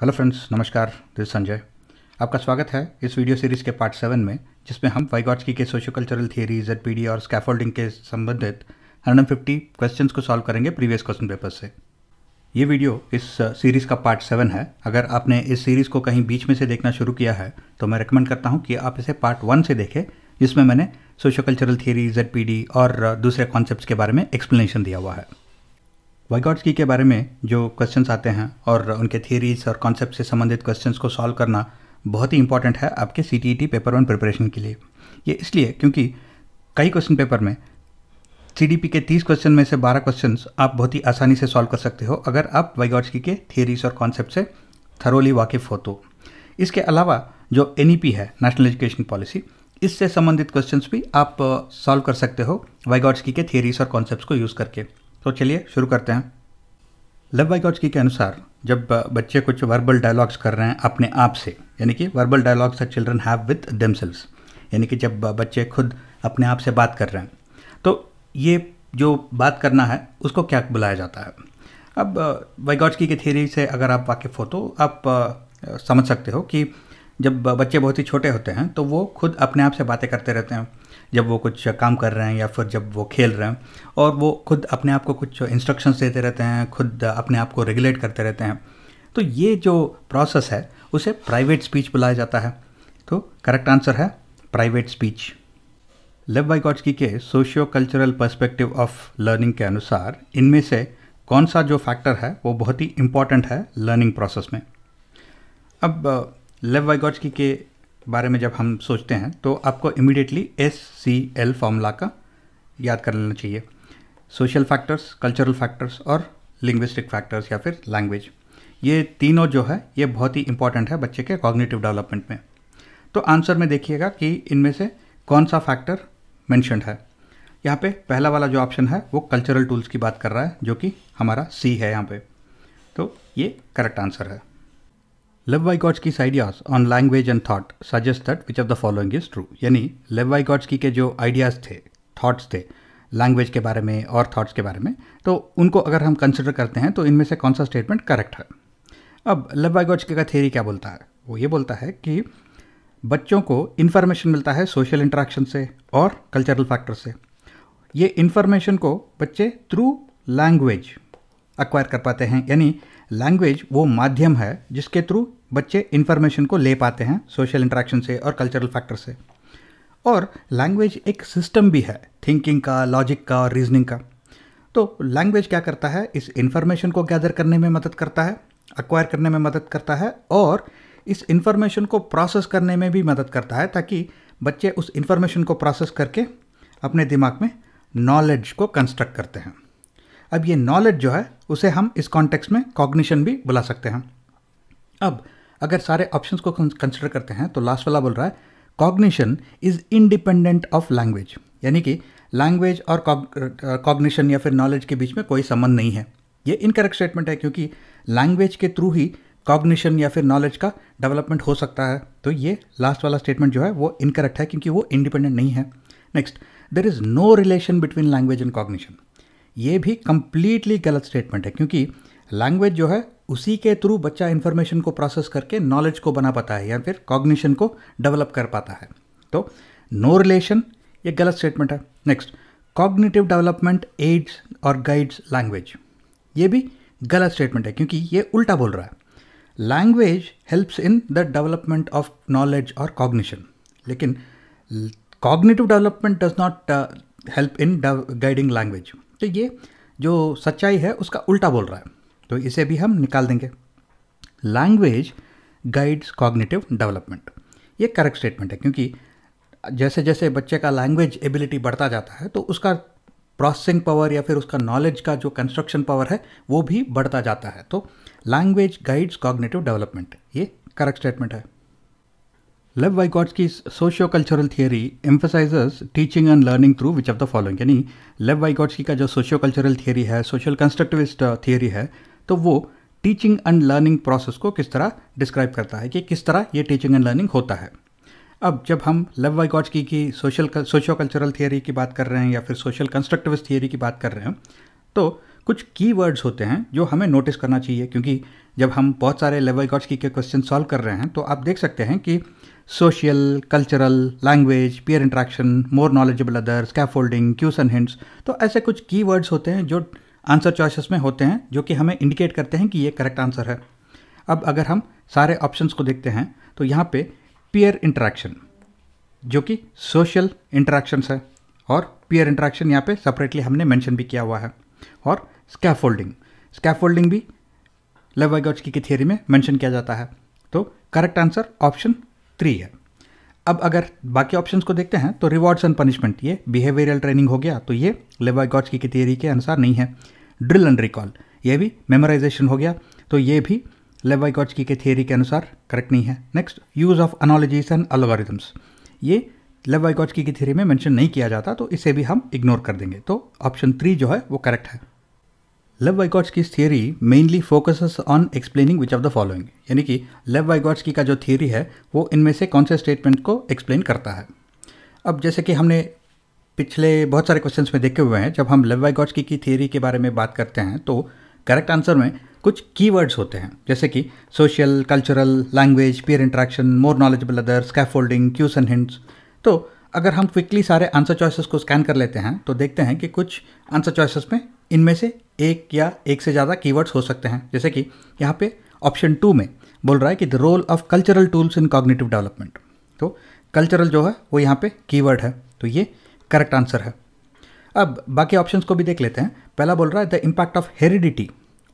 Hello friends नमस्कार this Sanjay आपका स्वागत है इस वीडियो सीरीज के पार्ट सेवन में जिसमें हम वाइगॉट्सकी के सोशो कल्चरल थियरी जेड और स्कैफोल्डिंग के संबंधित हंड्रेड फिफ्टी क्वेश्चन को सॉल्व करेंगे प्रीवियस क्वेश्चन पेपर से ये वीडियो इस सीरीज़ का पार्ट सेवन है अगर आपने इस सीरीज़ को कहीं बीच में से देखना शुरू किया है तो मैं रिकमेंड करता हूँ कि आप इसे पार्ट वन से देखें जिसमें मैंने सोशो कल्चरल थियरी जेड और दूसरे कॉन्सेप्ट के बारे में एक्सप्लेनेशन दिया हुआ है वाइगॉट्स के बारे में जो क्वेश्चंस आते हैं और उनके थियरीज और कॉन्सेप्ट से संबंधित क्वेश्चंस को सॉल्व करना बहुत ही इंपॉर्टेंट है आपके C T paper one preparation के लिए ये इसलिए क्योंकि कई क्वेश्चन पेपर में सी के तीस क्वेश्चन में से बारह क्वेश्चन आप बहुत ही आसानी से सॉल्व कर सकते हो अगर आप वाइगॉट्सकी के थियरीज और कॉन्सेप्ट से थरोली वाकिफ हो तो इसके अलावा जो एन e है नेशनल एजुकेशन पॉलिसी इससे संबंधित क्वेश्चंस भी आप सॉल्व कर सकते हो वाइगॉट्सकी के थियरीज और कॉन्सेप्ट्स को यूज़ करके तो चलिए शुरू करते हैं लव बाइकॉचकी के अनुसार जब बच्चे कुछ वर्बल डायलॉग्स कर रहे हैं अपने आप से यानी कि verbal dialogues the children have with them यानी कि जब बच्चे खुद अपने आप से बात कर रहे हैं तो ये जो बात करना है उसको क्या बुलाया जाता है अब वाइगॉट्सकी की थ्योरी से अगर आप वाकिफ हो तो आप समझ सकते हो कि जब बच्चे बहुत ही छोटे होते हैं तो वो खुद अपने आप से बातें करते रहते हैं जब वो कुछ काम कर रहे हैं या फिर जब वो खेल रहे हैं और वो खुद अपने आप को कुछ इंस्ट्रक्शंस देते रहते हैं खुद अपने आप को रेगुलेट करते रहते हैं तो ये जो प्रोसेस है उसे प्राइवेट स्पीच बुलाया जाता है तो करेक्ट आंसर है प्राइवेट स्पीच लेव बाइकॉट्सकी के socio cultural perspective of learning के अनुसार इनमें से कौन सा जो फैक्टर है वो बहुत ही इम्पॉर्टेंट है लर्निंग प्रोसेस में अब लेव वाइगॉट्सकी के बारे में जब हम सोचते हैं तो आपको immediately S C L formula का याद कर लेना चाहिए सोशल फैक्टर्स कल्चरल फैक्टर्स और लिंग्विस्टिक फैक्टर्स या फिर लैंग्वेज ये तीनों जो है ये बहुत ही इंपॉर्टेंट है बच्चे के कॉग्निटिव डेवलपमेंट में तो आंसर में देखिएगा कि इनमें से कौन सा फैक्टर मैंशनड है यहाँ पे पहला वाला जो ऑप्शन है वो कल्चरल टूल्स की बात कर रहा है जो कि हमारा सी है यहाँ पे तो ये करेक्ट आंसर है गॉड्स Vygotsky's ideas on language and thought suggest that which of the following is true यानी लेव की के जो आइडियाज़ थे थॉट्स थे लैंग्वेज के बारे में और थॉट्स के बारे में तो उनको अगर हम कंसिडर करते हैं तो इनमें से कौन सा स्टेटमेंट करेक्ट है अब लेव वाइगॉट्सकी का थेरी क्या बोलता है वो ये बोलता है कि बच्चों को इन्फॉर्मेशन मिलता है सोशल इंट्रैक्शन से और कल्चरल फैक्टर से ये इन्फॉर्मेशन को बच्चे थ्रू लैंग्वेज अक्वायर कर पाते हैं यानी लैंग्वेज वो माध्यम है जिसके थ्रू बच्चे इन्फॉर्मेशन को ले पाते हैं सोशल इंट्रैक्शन से और कल्चरल फैक्टर से और लैंग्वेज एक सिस्टम भी है थिंकिंग का लॉजिक का और रीजनिंग का तो लैंग्वेज क्या करता है इस इन्फॉर्मेशन को गैदर करने में मदद करता है अक्वायर करने में मदद करता है और इस इन्फॉर्मेशन को प्रोसेस करने में भी मदद करता है ताकि बच्चे उस इन्फॉर्मेशन को प्रोसेस करके अपने दिमाग में नॉलेज को कंस्ट्रक्ट करते हैं अब ये नॉलेज जो है उसे हम इस कॉन्टेक्स्ट में कॉग्निशन भी बुला सकते हैं अब अगर सारे ऑप्शंस को कंसिडर करते हैं तो लास्ट वाला बोल रहा है cognition is independent of language यानी कि लैंग्वेज और कॉग्निशन या फिर नॉलेज के बीच में कोई संबंध नहीं है ये इनकरेक्ट स्टेटमेंट है क्योंकि लैंग्वेज के थ्रू ही कॉग्निशन या फिर नॉलेज का डेवलपमेंट हो सकता है तो ये लास्ट वाला स्टेटमेंट जो है वो इनकरेक्ट है क्योंकि वो इंडिपेंडेंट नहीं है next there is no relation between language and cognition ये भी कंप्लीटली गलत स्टेटमेंट है क्योंकि लैंग्वेज जो है उसी के थ्रू बच्चा इन्फॉर्मेशन को प्रोसेस करके नॉलेज को बना पाता है या फिर कॉग्निशन को डेवलप कर पाता है तो नो रिलेशन ये गलत स्टेटमेंट है नेक्स्ट कॉग्निटिव डेवलपमेंट एड्स और गाइड्स लैंग्वेज ये भी गलत स्टेटमेंट है क्योंकि ये उल्टा बोल रहा है language helps in the development of knowledge और कॉग्निशन लेकिन cognitive development does not help in guiding language तो ये जो सच्चाई है उसका उल्टा बोल रहा है तो इसे भी हम निकाल देंगे लैंग्वेज गाइड्स कॉग्निटिव डेवलपमेंट ये करेक्ट स्टेटमेंट है क्योंकि जैसे जैसे बच्चे का लैंग्वेज एबिलिटी बढ़ता जाता है तो उसका प्रोसेसिंग पावर या फिर उसका नॉलेज का जो कंस्ट्रक्शन पावर है वो भी बढ़ता जाता है तो लैंग्वेज गाइड्स कॉग्निटिव डेवलपमेंट ये करेक्ट स्टेटमेंट है लेव की socio cultural theory emphasizes teaching and learning through which of the following यानी लेव की का जो सोशियो कल्चरल थियोरी है सोशल कंस्ट्रक्टिविस्ट थियोरी है तो वो टीचिंग एंड लर्निंग प्रोसेस को किस तरह डिस्क्राइब करता है कि किस तरह ये टीचिंग एंड लर्निंग होता है अब जब हम लव वाइगॉट्सकी की सोशल सोशो कल्चरल थियरी की बात कर रहे हैं या फिर सोशल कंस्ट्रक्टिविस्ट थियरी की बात कर रहे हैं तो कुछ की वर्ड्स होते हैं जो हमें नोटिस करना चाहिए क्योंकि जब हम बहुत सारे लेवल गॉड्स के क्वेश्चन सॉल्व कर रहे हैं तो आप देख सकते हैं कि social cultural language peer interaction more knowledgeable others scaffolding cues and hints तो ऐसे कुछ की वर्ड्स होते हैं जो आंसर चॉइसेस में होते हैं जो कि हमें इंडिकेट करते हैं कि ये करेक्ट आंसर है अब अगर हम सारे ऑप्शंस को देखते हैं तो यहाँ पे पीयर इंटरेक्शन जो कि सोशल इंटरेक्शंस है और पीयर इंटरेक्शन यहाँ पे सेपरेटली हमने मेंशन भी किया हुआ है और स्कैफोल्डिंग स्कैफोल्डिंग भी लेव की थियरी में मैंशन किया जाता है तो करेक्ट आंसर ऑप्शन थ्री है अब अगर बाकी ऑप्शंस को देखते हैं तो रिवॉर्ड्स एंड पनिशमेंट ये बिहेवियरल ट्रेनिंग हो गया तो ये लेवाइगॉट्सकी की थियरी के अनुसार नहीं है ड्रिल एंड रिकॉल ये भी मेमोराइजेशन हो गया तो ये भी लेव के थियरी के अनुसार करेक्ट नहीं है next use of analogies and algorithms ये लेव की थियरी में मैंशन नहीं किया जाता तो इसे भी हम इग्नोर कर देंगे तो ऑप्शन थ्री जो है वो करेक्ट है लेव वाइकॉट्स की theory mainly focus on explaining which of the following यानी कि लेव वाइकॉट्स की का जो थियरी है वो इनमें से कौन से स्टेटमेंट को एक्सप्लेन करता है अब जैसे कि हमने पिछले बहुत सारे क्वेश्चन में देखे हुए हैं जब हम लेव गॉड्स की की थियरी के बारे में बात करते हैं तो करेक्ट आंसर में कुछ कीवर्ड्स होते हैं जैसे कि social cultural language peer interaction more knowledgeable other scaffolding cues and hints तो अगर हम क्विकली सारे आंसर चॉइसेस को स्कैन कर लेते हैं तो देखते हैं कि कुछ आंसर चॉइसेस में इनमें से एक या एक से ज़्यादा कीवर्ड्स हो सकते हैं जैसे कि यहाँ पे ऑप्शन टू में बोल रहा है कि the role of cultural tools in cognitive development तो कल्चरल जो है वो यहाँ पे कीवर्ड है तो ये करेक्ट आंसर है अब बाकी ऑप्शंस को भी देख लेते हैं पहला बोल रहा है the impact of heredity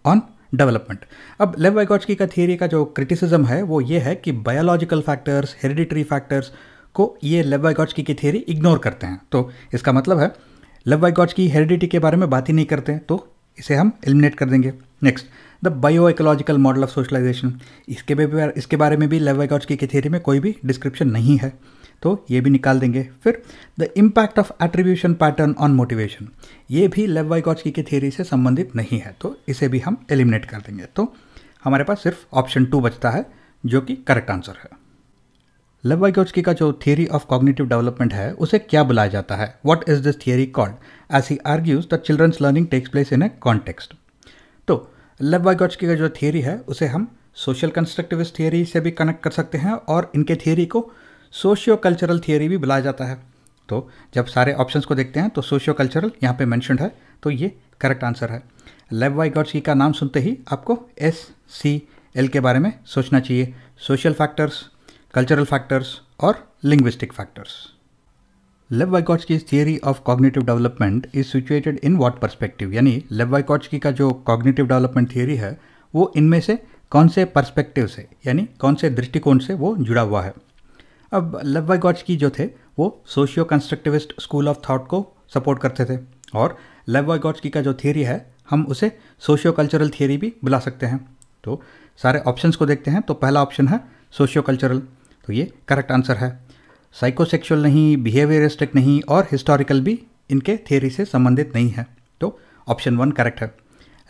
on development अब लेव वाइकॉट्सकी का थियरी का जो क्रिटिसिज्म है वो ये है कि बायोलॉजिकल फैक्टर्स हेरिडिटरी फैक्टर्स को ये लेव वाइकॉट्सकी की थियरी इग्नोर करते हैं तो इसका मतलब है लेव की हेरिडिटी के बारे में बात ही नहीं करते तो इसे हम एलिमिनेट कर देंगे next the bio ecological model of socialization इसके इसके बारे में भी लेव वाइकॉट्सकी की थियरी में कोई भी डिस्क्रिप्शन नहीं है तो ये भी निकाल देंगे फिर the impact of attribution pattern on motivation ये भी लेव वाइकॉचकी की थियरी से संबंधित नहीं है तो इसे भी हम एलिमिनेट कर देंगे तो हमारे पास सिर्फ ऑप्शन टू बचता है जो कि करेक्ट आंसर है लेव वाइकोचकी का जो थियरी ऑफ कॉग्निटिव डेवलपमेंट है उसे क्या बुलाया जाता है what is this theory called as he argues the children's learning takes place in a context तो लेव वाइकोचकी का जो थियरी है उसे हम सोशल कंस्ट्रक्टिविस्ट थियरी से भी कनेक्ट कर सकते हैं और इनके थियरी को सोशियो कल्चरल थियोरी भी बुलाया जाता है तो जब सारे ऑप्शंस को देखते हैं तो सोशियो कल्चरल यहाँ पे मैंशनड है तो ये करेक्ट आंसर है लेव गॉड्स का नाम सुनते ही आपको एस सी एल के बारे में सोचना चाहिए सोशल फैक्टर्स कल्चरल फैक्टर्स और लिंग्विस्टिक फैक्टर्स लेव की theory of cognitive development is situated in what perspective यानी लेव की का जो कॉग्निटिव डेवलपमेंट थियरी है वो इनमें से कौन से परस्पेक्टिव से यानी कौन से दृष्टिकोण से वो जुड़ा हुआ है अब लब बाई गॉच की जो थे वो socio constructivist school of thought को सपोर्ट करते थे और लब बाई गॉच की का जो थियरी है हम उसे सोशियो कल्चरल थियरी भी बुला सकते हैं तो सारे ऑप्शंस को देखते हैं तो पहला ऑप्शन है सोशियो कल्चरल तो ये करेक्ट आंसर है साइकोसेक्सुअल नहीं बिहेवियरिस्टिक नहीं और हिस्टोरिकल भी इनके थियरी से संबंधित नहीं है तो ऑप्शन वन करेक्ट है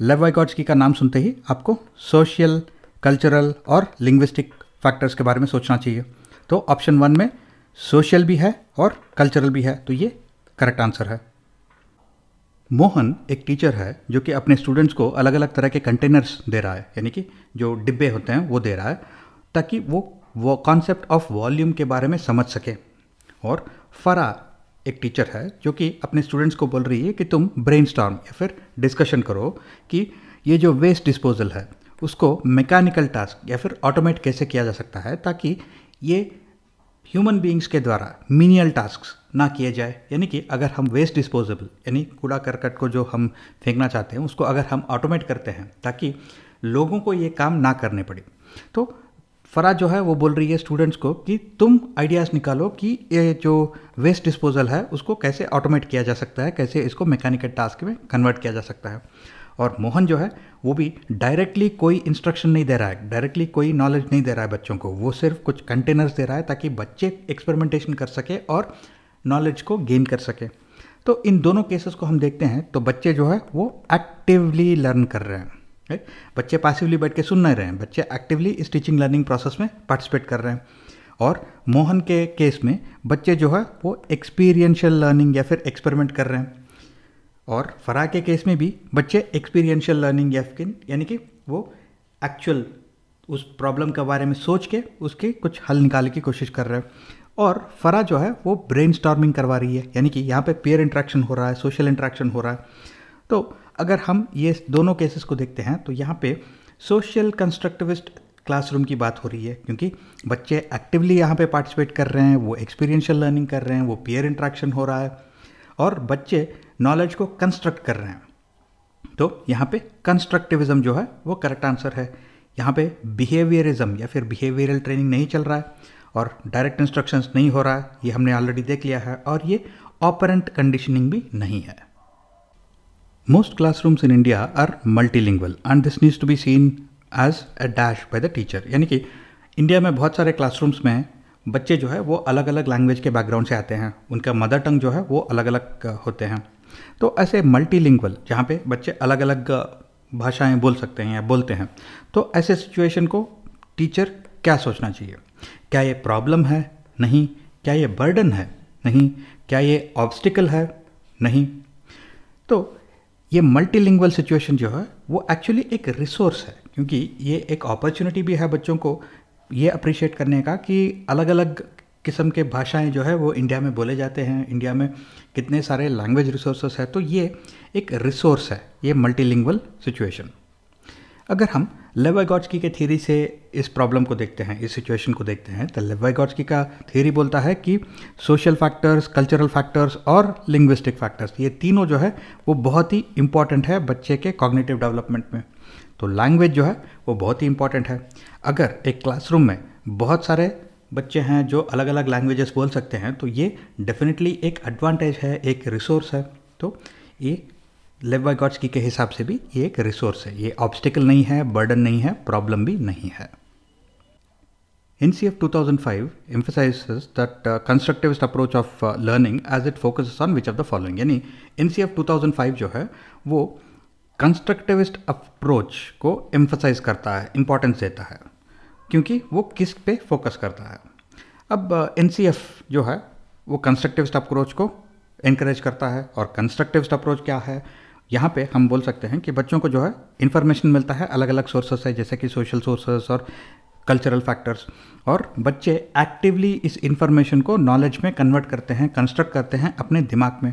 लेव वाइकॉट्सकी का नाम सुनते ही आपको सोशल कल्चरल और लिंग्विस्टिक फैक्टर्स के बारे में सोचना चाहिए तो ऑप्शन वन में सोशल भी है और कल्चरल भी है तो ये करेक्ट आंसर है मोहन एक टीचर है जो कि अपने स्टूडेंट्स को अलग अलग तरह के कंटेनर्स दे रहा है यानी कि जो डिब्बे होते हैं वो दे रहा है ताकि वो वो कॉन्सेप्ट ऑफ वॉल्यूम के बारे में समझ सकें और फरा एक टीचर है जो कि अपने स्टूडेंट्स को बोल रही है कि तुम ब्रेन या फिर डिस्कशन करो कि ये जो वेस्ट डिस्पोजल है उसको मैकेनिकल टास्क या फिर ऑटोमेट कैसे किया जा सकता है ताकि ये ह्यूमन बींग्स के द्वारा मीनियल टास्क ना किए जाए यानी कि अगर हम वेस्ट डिस्पोजेबल यानी कूड़ा करकट को जो हम फेंकना चाहते हैं उसको अगर हम ऑटोमेट करते हैं ताकि लोगों को ये काम ना करने पड़े तो फरा जो है वो बोल रही है स्टूडेंट्स को कि तुम आइडियाज़ निकालो कि ये जो वेस्ट डिस्पोजल है उसको कैसे ऑटोमेट किया जा सकता है कैसे इसको मैकेनिकल टास्क में कन्वर्ट किया जा सकता है और मोहन जो है वो भी डायरेक्टली कोई इंस्ट्रक्शन नहीं दे रहा है डायरेक्टली कोई नॉलेज नहीं दे रहा है बच्चों को वो सिर्फ कुछ कंटेनर्स दे रहा है ताकि बच्चे एक्सपेरिमेंटेशन कर सके और नॉलेज को गेन कर सके तो इन दोनों केसेस को हम देखते हैं तो बच्चे जो है वो एक्टिवली लर्न कर रहे हैं बच्चे पैसिवली बैठ के सुन नहीं रहे हैं बच्चे एक्टिवली इस टीचिंग लर्निंग प्रोसेस में पार्टिसिपेट कर रहे हैं और मोहन के केस में बच्चे जो है वो एक्सपीरियंशियल लर्निंग या फिर एक्सपेरिमेंट कर रहे हैं और फ़रा के केस में भी बच्चे एक्सपीरियंशियल लर्निंग या यानी कि वो एक्चुअल उस प्रॉब्लम के बारे में सोच के उसके कुछ हल निकालने की कोशिश कर रहे हैं और फरा जो है वो ब्रेन करवा रही है यानी कि यहाँ पे पेयर इंट्रैक्शन हो रहा है सोशल इंट्रैक्शन हो रहा है तो अगर हम ये दोनों केसेस को देखते हैं तो यहाँ पे सोशल कंस्ट्रक्टिविस्ट क्लासरूम की बात हो रही है क्योंकि बच्चे एक्टिवली यहाँ पे पार्टिसिपेट कर रहे हैं वो एक्सपीरियंशियल लर्निंग कर रहे हैं वो पेयर इंट्रैक्शन हो रहा है और बच्चे नॉलेज को कंस्ट्रक्ट कर रहे हैं तो यहाँ पे कंस्ट्रक्टिविज़्म जो है वो करेक्ट आंसर है यहाँ पे बिहेवियरिज्म या फिर बिहेवियरल ट्रेनिंग नहीं चल रहा है और डायरेक्ट इंस्ट्रक्शंस नहीं हो रहा है ये हमने ऑलरेडी देख लिया है और ये ऑपरेंट कंडीशनिंग भी नहीं है most classrooms in India are multilingual and this needs to be seen as a dash by the teacher यानी कि इंडिया में बहुत सारे क्लासरूम्स में बच्चे जो है वो अलग अलग लैंग्वेज के बैकग्राउंड से आते हैं उनका मदर टंग जो है वो अलग अलग होते हैं तो ऐसे मल्टीलिंगुअल जहाँ पे बच्चे अलग अलग भाषाएं बोल सकते हैं या बोलते हैं तो ऐसे सिचुएशन को टीचर क्या सोचना चाहिए क्या ये प्रॉब्लम है नहीं क्या ये बर्डन है नहीं क्या ये ऑब्स्टिकल है नहीं तो ये मल्टीलिंगुअल सिचुएशन जो है वो एक्चुअली एक रिसोर्स है क्योंकि ये एक अपॉर्चुनिटी भी है बच्चों को ये अप्रिशिएट करने का कि अलग अलग किस्म के भाषाएं जो है वो इंडिया में बोले जाते हैं इंडिया में कितने सारे लैंग्वेज रिसोर्सेस है तो ये एक रिसोर्स है ये मल्टीलिंगुअल सिचुएशन अगर हम लेवागॉट्सकी के थीरी से इस प्रॉब्लम को देखते हैं इस सिचुएशन को देखते हैं तो लेवागॉट्सकी का थीरी बोलता है कि सोशल फैक्टर्स कल्चरल फैक्टर्स और लिंग्विस्टिक फैक्टर्स ये तीनों जो है वो बहुत ही इंपॉर्टेंट है बच्चे के कॉग्निटिव डेवलपमेंट में तो लैंग्वेज जो है वो बहुत ही इंपॉर्टेंट है अगर एक क्लासरूम में बहुत सारे बच्चे हैं जो अलग अलग लैंग्वेजेस बोल सकते हैं तो ये डेफिनेटली एक एडवांटेज है एक रिसोर्स है तो ये लेव बाई गॉड्स की के हिसाब से भी ये एक रिसोर्स है ये ऑब्स्टिकल नहीं है बर्डन नहीं है प्रॉब्लम भी नहीं है NCF 2005 emphasizes that uh, that constructivist approach of learning as it focus on which of the following यानी थाउजेंड फाइव जो है वो कंस्ट्रक्टिविस्ट अप्रोच को एम्फोसाइज करता है इम्पोर्टेंस देता है क्योंकि वो किस पे फोकस करता है अब एन जो है वो कंस्ट्रक्टिविस्ट अप्रोच को इनक्रेज करता है और कंस्ट्रक्टिविस्ट अप्रोच क्या है यहाँ पे हम बोल सकते हैं कि बच्चों को जो है इन्फॉर्मेशन मिलता है अलग अलग सोर्सेस है जैसे कि सोशल सोर्सेस और कल्चरल फैक्टर्स और बच्चे एक्टिवली इस इन्फॉर्मेशन को नॉलेज में कन्वर्ट करते हैं कंस्ट्रक्ट करते हैं अपने दिमाग में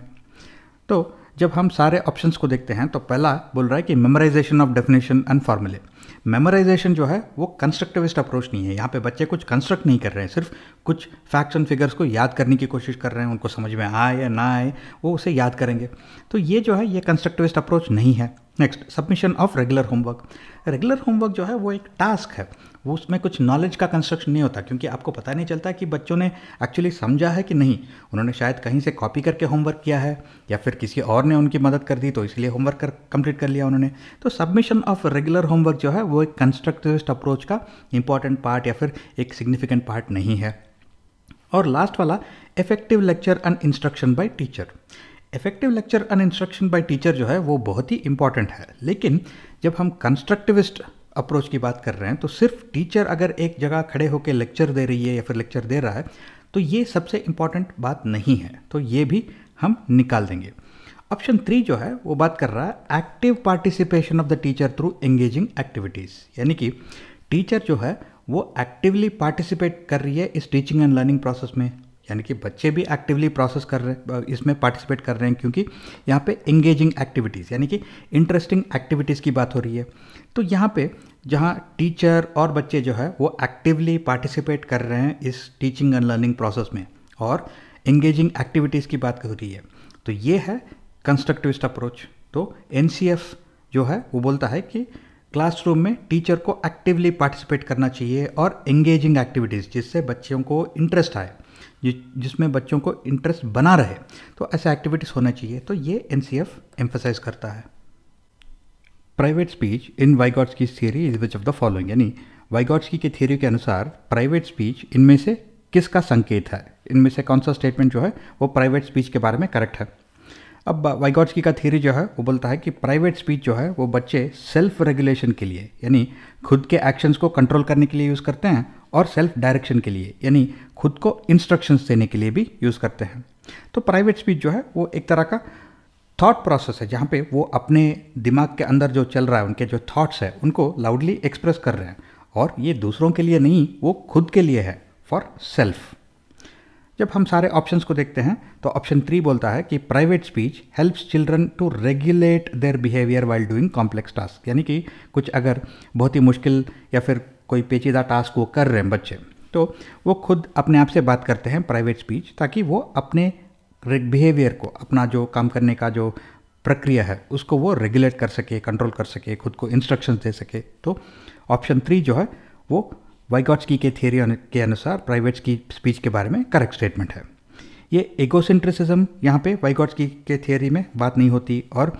तो जब हम सारे ऑप्शंस को देखते हैं तो पहला बोल रहा है कि memorization of definition and formulae memorization जो है वो कंस्ट्रक्टिविस्ट अप्रोच नहीं है यहाँ पे बच्चे कुछ कंस्ट्रक्ट नहीं कर रहे हैं सिर्फ कुछ फैक्ट्स एंड फिगर्स को याद करने की कोशिश कर रहे हैं उनको समझ में आए या ना आए वो उसे याद करेंगे तो ये जो है ये कंस्ट्रक्टिविस्ट अप्रोच नहीं है next submission of regular homework regular homework जो है वो एक टास्क है वो उसमें कुछ नॉलेज का कंस्ट्रक्शन नहीं होता क्योंकि आपको पता नहीं चलता कि बच्चों ने एक्चुअली समझा है कि नहीं उन्होंने शायद कहीं से कॉपी करके होमवर्क किया है या फिर किसी और ने उनकी मदद कर दी तो इसलिए होमवर्क कर कंप्लीट कर लिया उन्होंने तो सबमिशन ऑफ रेगुलर होमवर्क जो है वो एक कंस्ट्रक्टिविस्ट अप्रोच का इंपॉर्टेंट पार्ट या फिर एक सिग्निफिकेंट पार्ट नहीं है और लास्ट वाला effective lecture and instruction by teacher effective lecture and instruction by teacher जो है वो बहुत ही इंपॉर्टेंट है लेकिन जब हम कंस्ट्रक्टिविस्ट अप्रोच की बात कर रहे हैं तो सिर्फ टीचर अगर एक जगह खड़े होकर लेक्चर दे रही है या फिर लेक्चर दे रहा है तो ये सबसे इम्पॉर्टेंट बात नहीं है तो ये भी हम निकाल देंगे ऑप्शन थ्री जो है वो बात कर रहा है active participation of the teacher through engaging activities यानी कि टीचर जो है वो एक्टिवली पार्टिसिपेट कर रही है इस टीचिंग एंड लर्निंग प्रोसेस में यानी कि बच्चे भी एक्टिवली प्रोसेस कर रहे इसमें पार्टिसिपेट कर रहे हैं क्योंकि यहाँ पे एंगेजिंग एक्टिविटीज़ यानी कि इंटरेस्टिंग एक्टिविटीज़ की बात हो रही है तो यहाँ पे जहाँ टीचर और बच्चे जो है वो एक्टिवली पार्टिसिपेट कर रहे हैं इस टीचिंग एंड लर्निंग प्रोसेस में और एंगेजिंग एक्टिविटीज़ की बात हो रही है तो ये है कंस्ट्रक्टिविस्ट अप्रोच तो एन जो है वो बोलता है कि क्लासरूम में टीचर को एक्टिवली पार्टिसिपेट करना चाहिए और एंगेजिंग एक्टिविटीज़ जिससे बच्चों को इंटरेस्ट आए जिसमें बच्चों को इंटरेस्ट बना रहे तो ऐसे एक्टिविटीज़ होना चाहिए तो ये एन सी एफ एम्फोसाइज करता है प्राइवेट स्पीच इन वाइगॉट्स की theory is which of the following यानी वाइगॉट्स की थियरी के अनुसार प्राइवेट स्पीच इनमें से किसका संकेत है इनमें से कौन सा स्टेटमेंट जो है वो प्राइवेट स्पीच के बारे में करेक्ट है अब वाइगॉट्सकी का थियोरी जो है वो बोलता है कि प्राइवेट स्पीच जो है वो बच्चे सेल्फ रेगुलेशन के लिए यानी खुद के एक्शंस को कंट्रोल करने के लिए यूज़ करते हैं और सेल्फ डायरेक्शन के लिए यानी खुद को इंस्ट्रक्शंस देने के लिए भी यूज़ करते हैं तो प्राइवेट स्पीच जो है वो एक तरह का थॉट प्रोसेस है जहाँ पे वो अपने दिमाग के अंदर जो चल रहा है उनके जो थॉट्स है उनको लाउडली एक्सप्रेस कर रहे हैं और ये दूसरों के लिए नहीं वो खुद के लिए है फॉर सेल्फ जब हम सारे ऑप्शंस को देखते हैं तो ऑप्शन थ्री बोलता है कि private speech helps children to regulate their behaviour while doing complex task यानी कि कुछ अगर बहुत ही मुश्किल या फिर कोई पेचीदा टास्क वो कर रहे हैं बच्चे तो वो खुद अपने आप से बात करते हैं प्राइवेट स्पीच ताकि वो अपने बिहेवियर को अपना जो काम करने का जो प्रक्रिया है उसको वो रेगुलेट कर सके कंट्रोल कर सके खुद को इंस्ट्रक्शन दे सके तो ऑप्शन थ्री जो है वो वाइगॉट्स की के थियोरी के अनुसार प्राइवेट्स की स्पीच के बारे में करेक्ट स्टेटमेंट है ये एगोसेंट्रिसिज्म यहाँ पे वाइगॉट्स की के थियोरी में बात नहीं होती और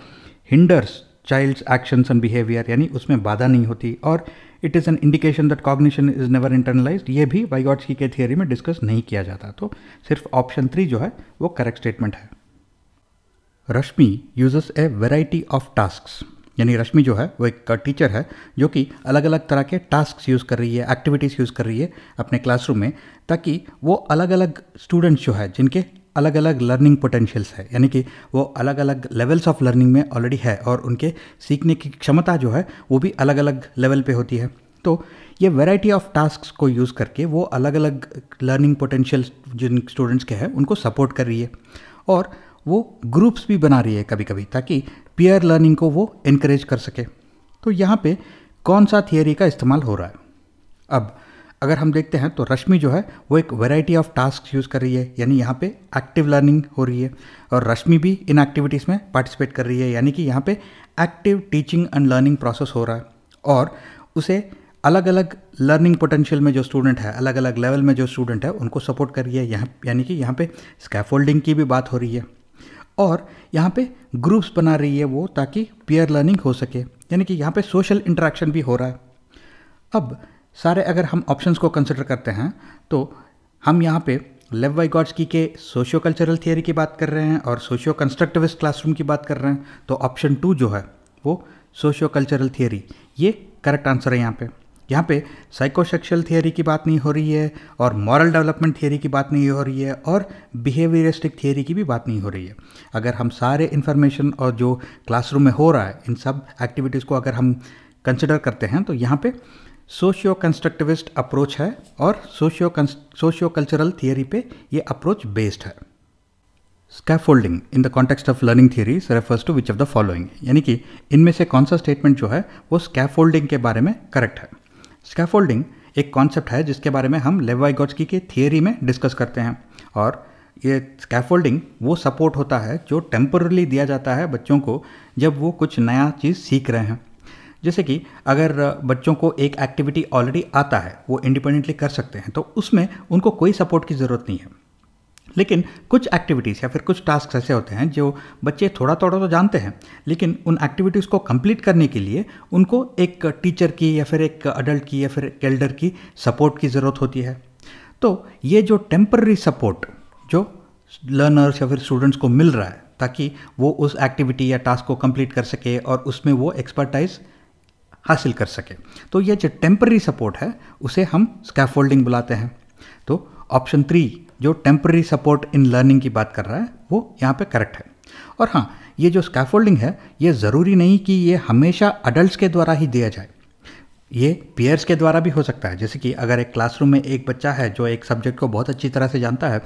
hinders child's actions and behaviour यानी उसमें बाधा नहीं होती और it is an indication that cognition is never internalize ये भी वाइगॉट्स की के थियोरी में डिस्कस नहीं किया जाता तो सिर्फ ऑप्शन थ्री जो है वो करेक्ट स्टेटमेंट है Rashmi uses a variety of task यानी रश्मि जो है वो एक टीचर है जो कि अलग अलग तरह के टास्क यूज़ कर रही है एक्टिविटीज़ यूज़ कर रही है अपने क्लासरूम में ताकि वो अलग अलग स्टूडेंट्स जो है जिनके अलग अलग लर्निंग पोटेंशियल्स है यानी कि वो अलग अलग लेवल्स ऑफ लर्निंग में ऑलरेडी है और उनके सीखने की क्षमता जो है वो भी अलग अलग लेवल पे होती है तो ये वैरायटी ऑफ टास्क को यूज़ करके वो अलग अलग लर्निंग पोटेंशियल जिन स्टूडेंट्स के हैं उनको सपोर्ट कर रही है और वो ग्रुप्स भी बना रही है कभी कभी ताकि पीयर लर्निंग को वो इनक्रेज कर सके तो यहाँ पे कौन सा थियरी का इस्तेमाल हो रहा है अब अगर हम देखते हैं तो रश्मि जो है वो एक वैरायटी ऑफ टास्क यूज़ कर रही है यानी यहाँ पे एक्टिव लर्निंग हो रही है और रश्मि भी इन एक्टिविटीज़ में पार्टिसिपेट कर रही है यानी कि यहाँ पे active teaching and learning process हो रहा है और उसे अलग अलग लर्निंग पोटेंशियल में जो स्टूडेंट है अलग अलग लेवल में जो स्टूडेंट है उनको सपोर्ट कर रही है यहाँ यानी कि यहाँ पे स्कैफोल्डिंग की भी बात हो रही है और यहाँ पे ग्रुप्स बना रही है वो ताकि पीयर लर्निंग हो सके यानी कि यहाँ पे सोशल इंटरेक्शन भी हो रहा है अब सारे अगर हम ऑप्शंस को कंसिडर करते हैं तो हम यहाँ पे लेव की के सोशियो कल्चरल थियोरी की बात कर रहे हैं और सोशियो कंस्ट्रक्टिविस्ट क्लासरूम की बात कर रहे हैं तो ऑप्शन टू जो है वो सोशियो कल्चरल थियोरी ये करेक्ट आंसर है यहाँ पे यहाँ पे साइकोसेक्शुअल थियोरी की बात नहीं हो रही है और मॉरल डेवलपमेंट थियोरी की बात नहीं हो रही है और बिहेवियरिस्टिक थियोरी की भी बात नहीं हो रही है अगर हम सारे इन्फॉर्मेशन और जो क्लासरूम में हो रहा है इन सब एक्टिविटीज़ को अगर हम कंसिडर करते हैं तो यहाँ पर सोशियो कंस्ट्रक्टिविस्ट अप्रोच है और सोशियो सोशियो कल्चरल थियरी पे ये अप्रोच बेस्ड है scaffolding in the context of learning theory refers to which of the following यानी कि इनमें से कौन सा स्टेटमेंट जो है वो स्कैफोल्डिंग के बारे में करेक्ट है स्कैफोल्डिंग एक कॉन्सेप्ट है जिसके बारे में हम लेवाइगॉट्सकी के थियोरी में डिस्कस करते हैं और ये स्कैफोल्डिंग वो सपोर्ट होता है जो टेम्पोरली दिया जाता है बच्चों को जब वो कुछ नया चीज़ सीख रहे हैं जैसे कि अगर बच्चों को एक एक्टिविटी ऑलरेडी आता है वो इंडिपेंडेंटली कर सकते हैं तो उसमें उनको कोई सपोर्ट की ज़रूरत नहीं है लेकिन कुछ एक्टिविटीज़ या फिर कुछ टास्क ऐसे होते हैं जो बच्चे थोड़ा थोड़ा तो जानते हैं लेकिन उन एक्टिविटीज़ को कंप्लीट करने के लिए उनको एक टीचर की या फिर एक अडल्ट की या फिर एल्डर की सपोर्ट की ज़रूरत होती है तो ये जो टेम्प्ररी सपोर्ट जो लर्नर्स या फिर स्टूडेंट्स को मिल रहा है ताकि वो उस एक्टिविटी या टास्क को कंप्लीट कर सके और उसमें वो एक्सपर्टाइज हासिल कर सके तो ये जो टेम्प्रेरी सपोर्ट है उसे हम स्कैफोल्डिंग बुलाते हैं तो ऑप्शन थ्री जो टेम्प्रेरी सपोर्ट इन लर्निंग की बात कर रहा है वो यहाँ पे करेक्ट है और हाँ ये जो स्कैफोल्डिंग है ये ज़रूरी नहीं कि ये हमेशा अडल्ट के द्वारा ही दिया जाए ये पेयर्स के द्वारा भी हो सकता है जैसे कि अगर एक क्लासरूम में एक बच्चा है जो एक सब्जेक्ट को बहुत अच्छी तरह से जानता है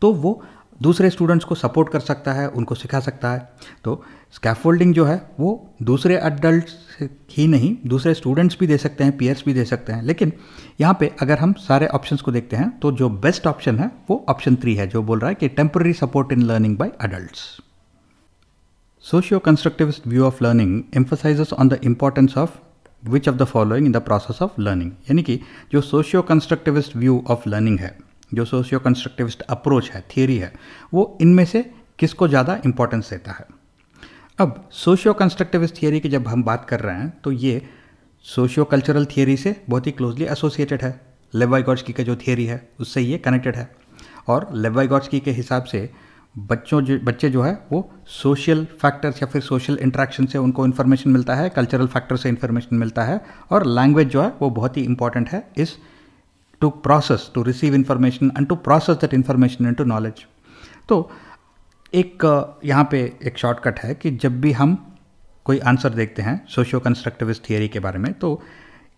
तो वो दूसरे स्टूडेंट्स को सपोर्ट कर सकता है उनको सिखा सकता है तो स्कैफोल्डिंग जो है वो दूसरे अडल्ट ही नहीं दूसरे स्टूडेंट्स भी दे सकते हैं पीयर्स भी दे सकते हैं लेकिन यहाँ पे अगर हम सारे ऑप्शंस को देखते हैं तो जो बेस्ट ऑप्शन है वो ऑप्शन थ्री है जो बोल रहा है कि temporary support in learning by adult socio constructivist view of learning emphasize on the importance of which of the following in the process of learning यानी कि जो socio constructivist view of learning है जो सोशियो कंस्ट्रक्टिविस्ट अप्रोच है theory है वो इनमें से किसको ज़्यादा इम्पोर्टेंस देता है अब सोशियो कंस्ट्रक्टिविस्ट थियरी की जब हम बात कर रहे हैं तो ये सोशियो कल्चरल थियरी से बहुत ही क्लोजली एसोसिएटेड है लेवाइगॉट्सकी का जो थियरी है उससे ये कनेक्टेड है और लेवाइगॉट्सकी के हिसाब से बच्चों जो बच्चे जो है वो सोशल फैक्टर्स या फिर सोशल इंट्रैक्शन से उनको इन्फॉर्मेशन मिलता है कल्चरल फैक्टर से इन्फॉर्मेशन मिलता है और लैंग्वेज जो है वो बहुत ही इंपॉर्टेंट है इस to process, to receive information and to process that information into knowledge. तो एक यहाँ पे एक शॉर्टकट है कि जब भी हम कोई आंसर देखते हैं सोशियो कंस्ट्रक्टिविस्ट थियरी के बारे में तो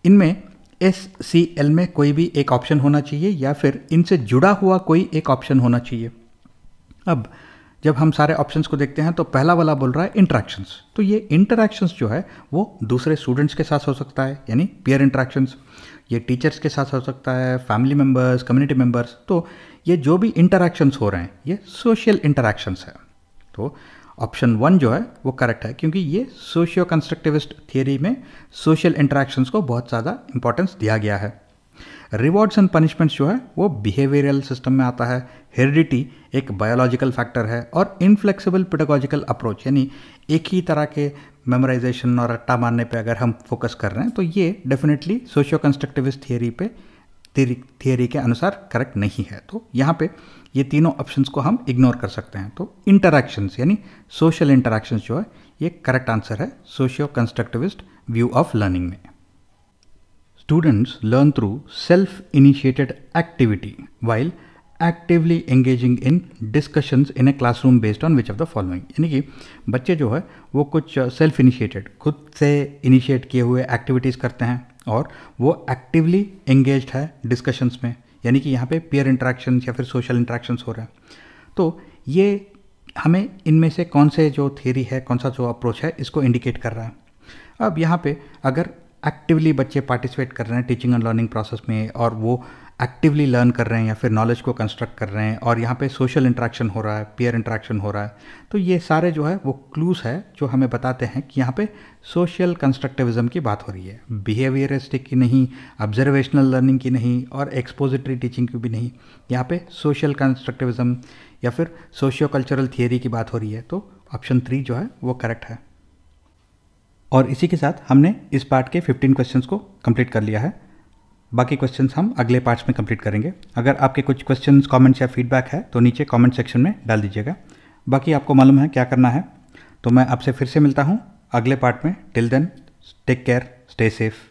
इनमें एस सी एल में कोई भी एक ऑप्शन होना चाहिए या फिर इनसे जुड़ा हुआ कोई एक ऑप्शन होना चाहिए अब जब हम सारे ऑप्शंस को देखते हैं तो पहला वाला बोल रहा है इंट्रैक्शंस तो ये इंटरेक्शंस जो है वो दूसरे स्टूडेंट्स के साथ हो सकता है यानी पीयर इंट्रैक्शंस ये टीचर्स के साथ हो सकता है फैमिली मेम्बर्स कम्युनिटी मेम्बर्स तो ये जो भी इंटरेक्शंस हो रहे हैं ये सोशल इंटरेक्शंस है तो ऑप्शन वन जो है वो करेक्ट है क्योंकि ये सोशियो कंस्ट्रक्टिविस्ट थियरी में सोशल इंटरेक्शंस को बहुत ज़्यादा इंपॉर्टेंस दिया गया है रिवॉर्ड्स एंड पनिशमेंट्स जो है वो बिहेवियरल सिस्टम में आता है हेरिडिटी एक बायोलॉजिकल फैक्टर है और इनफ्लेक्सिबल पिटोलॉजिकल अप्रोच यानी एक ही तरह के मेमोराइजेशन और रट्टा मारने पे अगर हम फोकस कर रहे हैं तो ये डेफिनेटली सोशियो कंस्ट्रक्टिविस्ट थियोरी पे थियरी थियरी के अनुसार करेक्ट नहीं है तो यहाँ पे ये तीनों ऑप्शंस को हम इग्नोर कर सकते हैं तो इंटरैक्शंस यानी सोशल इंटरैक्शंस जो है ये करेक्ट आंसर है socio constructivist view of learning में students learn through self initiated activity while actively engaging in discussions in a classroom based on which of the following यानी कि बच्चे जो है वो कुछ सेल्फ uh, इनिशिएटेड खुद से इनिशिएट किए हुए एक्टिविटीज़ करते हैं और वो एक्टिवली एंगेज है डिस्कशंस में यानी कि यहाँ पे पीयर इंट्रैक्शंस या फिर सोशल इंट्रैक्शंस हो रहे हैं तो ये हमें इनमें से कौन से जो थेरी है कौन सा जो अप्रोच है इसको इंडिकेट कर रहा है अब यहाँ पे अगर एक्टिवली बच्चे पार्टिसिपेट कर रहे हैं टीचिंग एंड लर्निंग प्रोसेस में और वो एक्टिवली लर्न कर रहे हैं या फिर नॉलेज को कंस्ट्रक्ट कर रहे हैं और यहाँ पे सोशल इंट्रैक्शन हो रहा है पीयर इंट्रैक्शन हो रहा है तो ये सारे जो है वो क्लूज़ है जो हमें बताते हैं कि यहाँ पे सोशल कंस्ट्रक्टिविज़म की बात हो रही है बिहेवियरिस्टिक की नहीं ऑब्जर्वेशनल लर्निंग की नहीं और एक्सपोजिटरी टीचिंग की भी नहीं यहाँ पे सोशल कंस्ट्रक्टिविज़म या फिर सोशियो कल्चरल थियरी की बात हो रही है तो ऑप्शन थ्री जो है वो करेक्ट है और इसी के साथ हमने इस पार्ट के 15 क्वेश्चंस को कंप्लीट कर लिया है बाकी क्वेश्चन हम अगले पार्ट्स में कंप्लीट करेंगे अगर आपके कुछ क्वेश्चन कॉमेंट्स या फीडबैक है तो नीचे कॉमेंट सेक्शन में डाल दीजिएगा बाकी आपको मालूम है क्या करना है तो मैं आपसे फिर से मिलता हूँ अगले पार्ट में till then take care stay safe